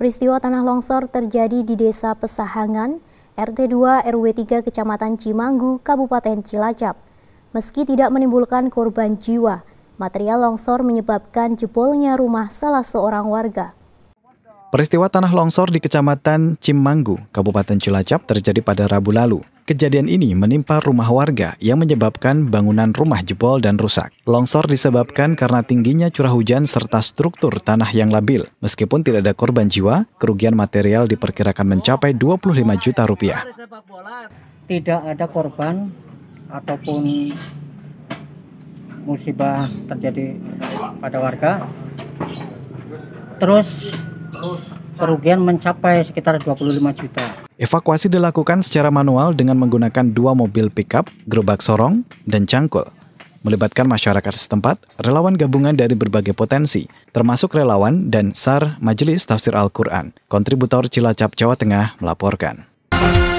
Peristiwa tanah longsor terjadi di Desa Pesahangan, RT 2 RW 3 Kecamatan Cimanggu, Kabupaten Cilacap. Meski tidak menimbulkan korban jiwa, material longsor menyebabkan jebolnya rumah salah seorang warga. Peristiwa tanah longsor di Kecamatan Cimanggu, Kabupaten Cilacap terjadi pada Rabu lalu. Kejadian ini menimpa rumah warga yang menyebabkan bangunan rumah jebol dan rusak. Longsor disebabkan karena tingginya curah hujan serta struktur tanah yang labil. Meskipun tidak ada korban jiwa, kerugian material diperkirakan mencapai 25 juta rupiah. Tidak ada korban ataupun musibah terjadi pada warga. Terus Kerugian mencapai sekitar 25 juta. Evakuasi dilakukan secara manual dengan menggunakan dua mobil pickup, gerobak sorong, dan cangkul. Melibatkan masyarakat setempat, relawan gabungan dari berbagai potensi, termasuk relawan dan SAR Majelis Tafsir Al-Quran. Kontributor Cilacap, Jawa Tengah melaporkan.